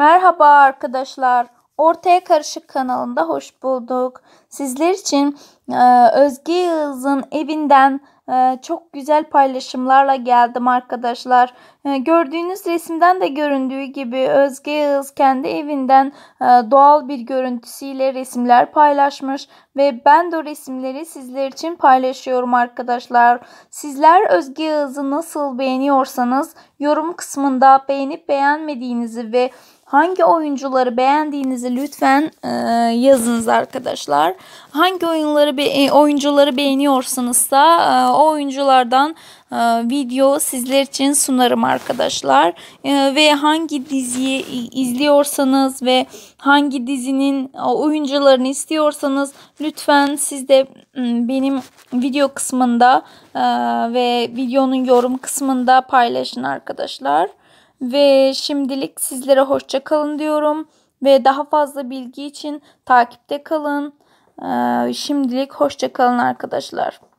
Merhaba arkadaşlar. Ortaya Karışık kanalında hoş bulduk. Sizler için Özge Yıldız'ın evinden ee, çok güzel paylaşımlarla geldim arkadaşlar. Ee, gördüğünüz resimden de göründüğü gibi Özge Yağız kendi evinden e, doğal bir görüntüsüyle resimler paylaşmış ve ben de o resimleri sizler için paylaşıyorum arkadaşlar. Sizler Özge Yağız'ı nasıl beğeniyorsanız yorum kısmında beğenip beğenmediğinizi ve hangi oyuncuları beğendiğinizi lütfen e, yazınız arkadaşlar. Hangi oyunları be oyuncuları beğeniyorsanız da e, o oyunculardan e, video sizler için sunarım arkadaşlar. E, ve hangi diziyi izliyorsanız ve hangi dizinin e, oyuncularını istiyorsanız lütfen siz de ıı, benim video kısmında e, ve videonun yorum kısmında paylaşın arkadaşlar. Ve şimdilik sizlere hoşça kalın diyorum ve daha fazla bilgi için takipte kalın. E, şimdilik hoşça kalın arkadaşlar.